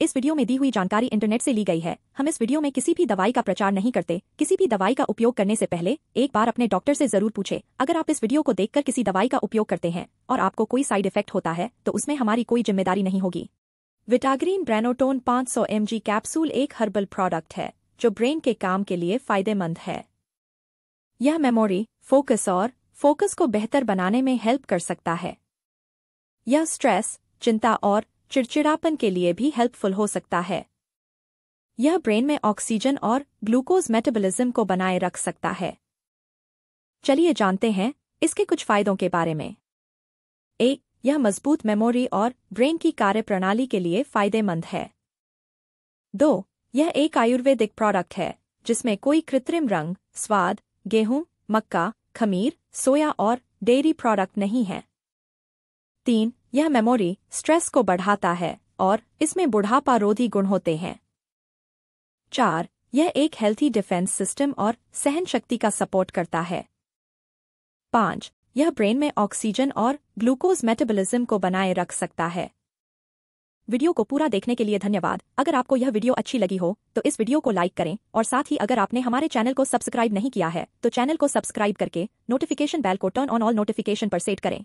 इस वीडियो में दी हुई जानकारी इंटरनेट से ली गई है हम इस वीडियो में किसी भी दवाई का प्रचार नहीं करते किसी भी दवाई का उपयोग करने से पहले एक बार अपने डॉक्टर से जरूर पूछे अगर आप इस वीडियो को देखकर किसी दवाई का उपयोग करते हैं और आपको कोई साइड इफेक्ट होता है तो उसमें हमारी कोई जिम्मेदारी नहीं होगी विटाग्रीन ब्रेनोटोन पांच सौ कैप्सूल एक हर्बल प्रोडक्ट है जो ब्रेन के काम के लिए फायदेमंद है यह मेमोरी फोकस और फोकस को बेहतर बनाने में हेल्प कर सकता है यह स्ट्रेस चिंता और चिड़चिड़ापन के लिए भी हेल्पफुल हो सकता है यह ब्रेन में ऑक्सीजन और ग्लूकोज मेटाबॉलिज्म को बनाए रख सकता है चलिए जानते हैं इसके कुछ फायदों के बारे में एक यह मजबूत मेमोरी और ब्रेन की कार्यप्रणाली के लिए फायदेमंद है दो यह एक आयुर्वेदिक प्रोडक्ट है जिसमें कोई कृत्रिम रंग स्वाद गेहूं मक्का खमीर सोया और डेयरी प्रोडक्ट नहीं है तीन यह मेमोरी स्ट्रेस को बढ़ाता है और इसमें बुढ़ापा रोधी गुण होते हैं चार यह एक हेल्थी डिफेंस सिस्टम और सहन शक्ति का सपोर्ट करता है पांच यह ब्रेन में ऑक्सीजन और ग्लूकोज मेटाबॉलिज्म को बनाए रख सकता है वीडियो को पूरा देखने के लिए धन्यवाद अगर आपको यह वीडियो अच्छी लगी हो तो इस वीडियो को लाइक करें और साथ ही अगर आपने हमारे चैनल को सब्सक्राइब नहीं किया है तो चैनल को सब्सक्राइब करके नोटिफिकेशन बेल को टर्न ऑन ऑल नोटिफिकेशन पर सेट करें